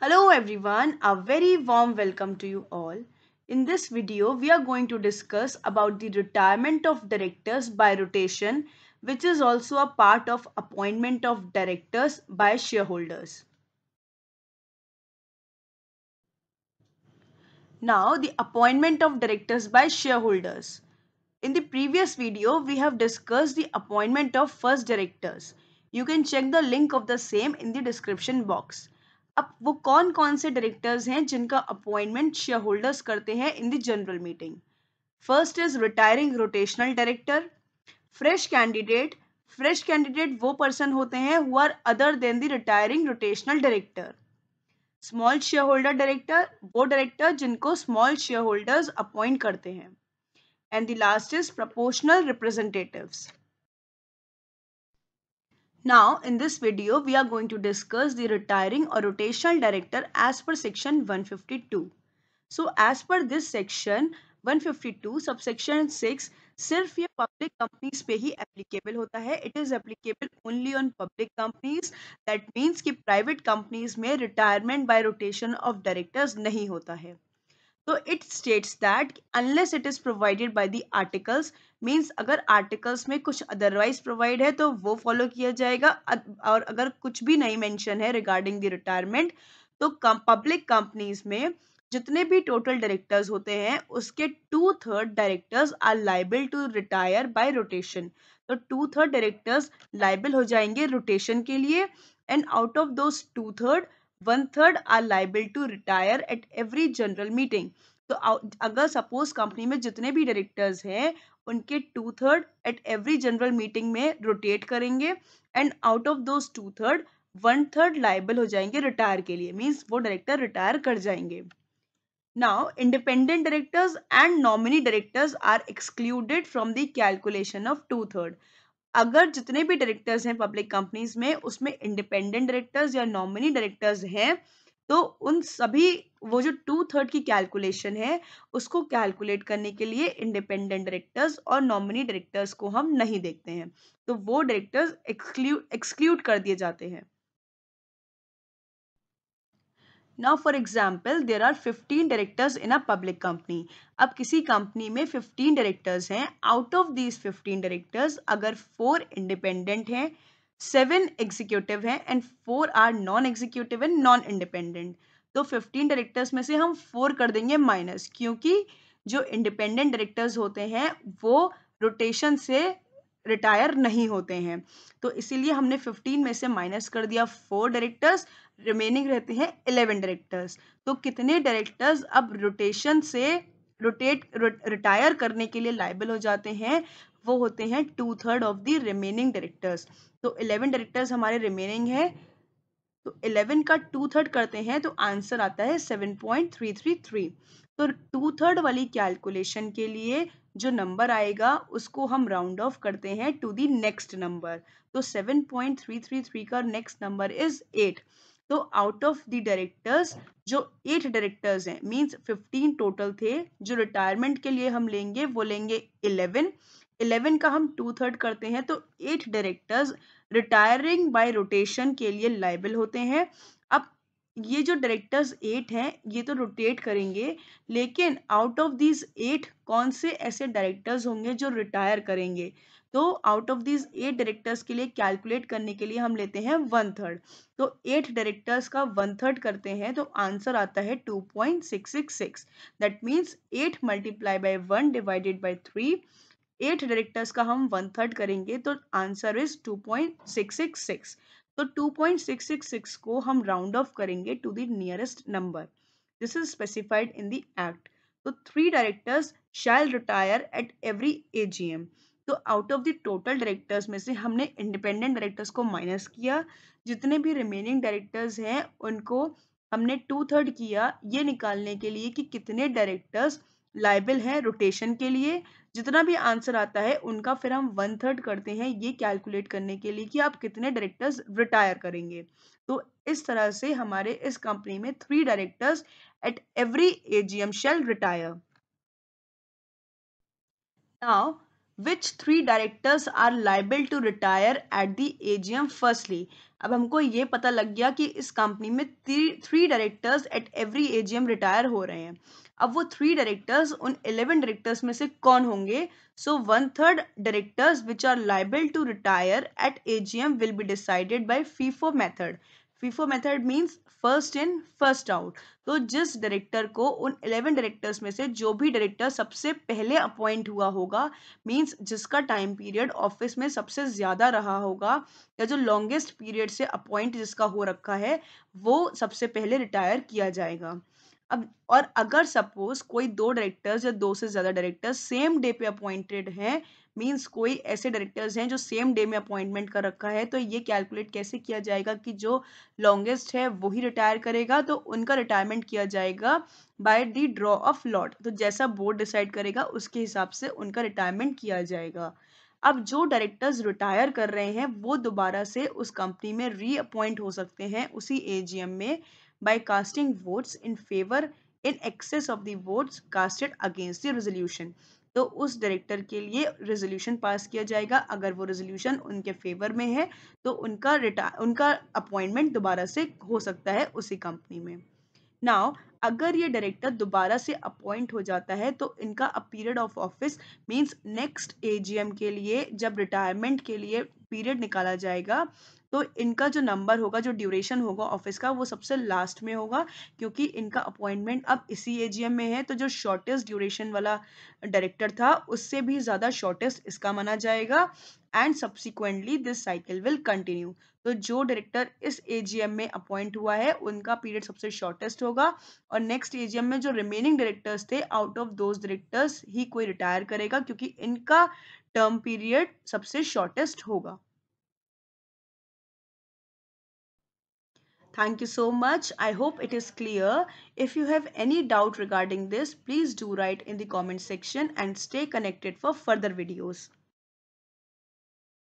Hello everyone, a very warm welcome to you all. In this video, we are going to discuss about the retirement of directors by rotation, which is also a part of appointment of directors by shareholders. Now, the appointment of directors by shareholders. In the previous video, we have discussed the appointment of first directors. You can check the link of the same in the description box. अब वो कौन कौन से directors हैं जिनका appointment share holders करते हैं in the general meeting first is retiring rotational director fresh candidate fresh candidate वो पर्सन होते हैं who are other than the retiring rotational director small share holder director वो डायरेक्टर जिनको small share holders appoint करते हैं and the last is proportional representatives Now in this video we are going to discuss the retiring or rotational director as per section 152. So as per this section 152 subsection 6 सिर्फ ये public companies पे ही applicable होता है it is applicable only on public companies that means कि private companies में retirement by rotation of directors नहीं होता है तो it states that unless it is provided by the articles means अगर आर्टिकल्स में कुछ अदरवाइज प्रोवाइड है तो वो फॉलो किया जाएगा और अगर कुछ भी नहीं मेंशन है रिगार्डिंग द रिटायरमेंट तो पब्लिक कंपनीज में जितने भी टोटल डायरेक्टर्स होते हैं उसके two third directors are liable to retire by rotation तो टू थर्ड डायरेक्टर्स लाइबल हो जाएंगे रोटेशन के लिए and out of those two third one third are liable to retire at every general meeting तो अगर सपोज कंपनी में जितने भी डायरेक्टर्स हैं उनके two third at every general meeting में रोटेट करेंगे and out of those two third one third liable हो जाएंगे रिटायर के लिए मीन्स वो डायरेक्टर रिटायर कर जाएंगे now independent directors and nominee directors are excluded from the calculation of two third अगर जितने भी डायरेक्टर्स हैं पब्लिक कंपनीज में उसमें इंडिपेंडेंट डायरेक्टर्स या नॉमिनी डायरेक्टर्स हैं तो उन सभी वो जो टू थर्ड की कैलकुलेशन है उसको कैलकुलेट करने के लिए इंडिपेंडेंट डायरेक्टर्स और नॉमिनी डायरेक्टर्स को हम नहीं देखते हैं तो वो डायरेक्टर्स एक्सक्लू एक्सक्लूड कर दिए जाते हैं now for example there are fifteen directors in a public company अब किसी कंपनी में फिफ्टीन डायरेक्टर्स हैं out of these fifteen directors अगर फोर इंडिपेंडेंट हैं सेवन एग्जीक्यूटिव हैं and four are non executive and non independent तो fifteen directors में से हम फोर कर देंगे माइनस क्योंकि जो इंडिपेंडेंट डायरेक्टर्स होते हैं वो रोटेशन से रिटायर नहीं होते हैं तो इसीलिए हमने फिफ्टीन में से माइनस कर दिया फोर डायरेक्टर्स रिमेनिंग रहते हैं इलेवन डायरेक्टर्स तो कितने डायरेक्टर्स अब रोटेशन से रोटेट रिटायर करने के लिए लाइबल हो जाते हैं वो होते हैं two third of the remaining directors तो इलेवन डायरेक्टर्स हमारे रिमेनिंग है तो इलेवन का टू थर्ड करते हैं तो आंसर आता है seven point three three three तो टू थर्ड वाली कैलकुलेशन के लिए जो नंबर आएगा उसको हम राउंड ऑफ करते हैं टू दी नेक्स्ट नंबर तो 7.333 का नेक्स्ट नंबर इज 8 तो आउट ऑफ द डायरेक्टर्स जो एट डायरेक्टर्स हैं मींस 15 टोटल थे जो रिटायरमेंट के लिए हम लेंगे वो लेंगे 11 11 का हम टू थर्ड करते हैं तो eight directors retiring by rotation के लिए लाइबल होते हैं ये जो डायरेक्टर्स एट हैं ये तो रोटेट करेंगे लेकिन आउट ऑफ दीज एट कौन से ऐसे डायरेक्टर्स होंगे जो रिटायर करेंगे तो out of this eight directors के लिए कैलकुलेट करने के लिए हम लेते हैं वन थर्ड तो एट डायरेक्टर्स का वन थर्ड करते हैं तो आंसर आता है two point six six six that means eight multiply by one divided by three eight directors का हम वन थर्ड करेंगे तो answer is two point six six six तो 2.666 को हम राउंड ऑफ करेंगे to the nearest number this is specified in the act तो three directors shall retire at every AGM तो out of the total directors में से हमने independent directors को माइनस किया जितने भी रिमेनिंग डायरेक्टर्स हैं उनको हमने टू थर्ड किया ये निकालने के लिए कि कितने डायरेक्टर्स लाइबल हैं रोटेशन के लिए जितना भी आंसर आता है उनका फिर हम वन थर्ड करते हैं ये कैलकुलेट करने के लिए कि आप कितने डायरेक्टर्स रिटायर करेंगे तो इस तरह से हमारे इस कंपनी में three directors at every AGM shall retire now which three directors are liable to retire at the AGM firstly अब हमको ये पता लग गया कि इस कंपनी में three directors at every AGM retire हो रहे हैं अब वो थ्री डायरेक्टर्स उन इलेवन डायरेक्टर्स में से कौन होंगे so one third directors which are liable to retire at AGM will be decided by FIFO method FIFO method means first in first out तो जिस डायरेक्टर को उन इलेवन डायरेक्टर्स में से जो भी डायरेक्टर सबसे पहले अपॉइंट हुआ होगा मींस जिसका टाइम पीरियड ऑफिस में सबसे ज़्यादा रहा होगा या जो लॉन्गेस्ट पीरियड से अपॉइंट जिसका हो रखा है वो सबसे पहले रिटायर किया जाएगा अब और अगर सपोज कोई दो डायरेक्टर्स या दो से ज़्यादा डायरेक्टर्स सेम डे पे अपॉइंटेड हैं मींस कोई ऐसे डायरेक्टर्स हैं जो सेम डे में अपॉइंटमेंट कर रखा है तो ये कैलकुलेट कैसे किया जाएगा कि जो लॉन्गेस्ट है वही रिटायर करेगा तो उनका रिटायरमेंट किया जाएगा by the draw of lot तो जैसा बोर्ड डिसाइड करेगा उसके हिसाब से उनका रिटायरमेंट किया जाएगा अब जो डायरेक्टर्स रिटायर कर रहे हैं वो दोबारा से उस कंपनी में रीअपॉइंट हो सकते हैं उसी एजीएम में by casting votes in favor in excess of the votes casted against the resolution तो उस डायरेक्टर के लिए रेजोल्यूशन पास किया जाएगा अगर वो रेजोल्यूशन उनके फेवर में है तो उनका रिटायर उनका अपॉइंटमेंट दोबारा से हो सकता है उसी कंपनी में नाउ अगर ये डायरेक्टर दोबारा से अपॉइंट हो जाता है तो इनका a period of office means next AGM के लिए जब रिटायरमेंट के लिए पीरियड निकाला जाएगा तो इनका जो नंबर होगा जो ड्यूरेशन होगा ऑफिस का वो सबसे लास्ट में होगा क्योंकि इनका अपॉइंटमेंट अब इसी एजीएम में है तो जो शॉर्टेस्ट ड्यूरेशन वाला डायरेक्टर था उससे भी ज़्यादा शॉर्टेस्ट इसका माना जाएगा and subsequently this cycle will continue तो जो डायरेक्टर इस एजीएम में अपॉइंट हुआ है उनका पीरियड सबसे शॉर्टेस्ट होगा और नेक्स्ट एजीएम में जो रिमेनिंग डायरेक्टर्स थे आउट ऑफ दोज डायरेक्टर्स ही कोई रिटायर करेगा क्योंकि इनका टर्म पीरियड सबसे शॉर्टेस्ट होगा Thank you so much. I hope it is clear. If you have any doubt regarding this, please do write in the comment section and stay connected for further videos.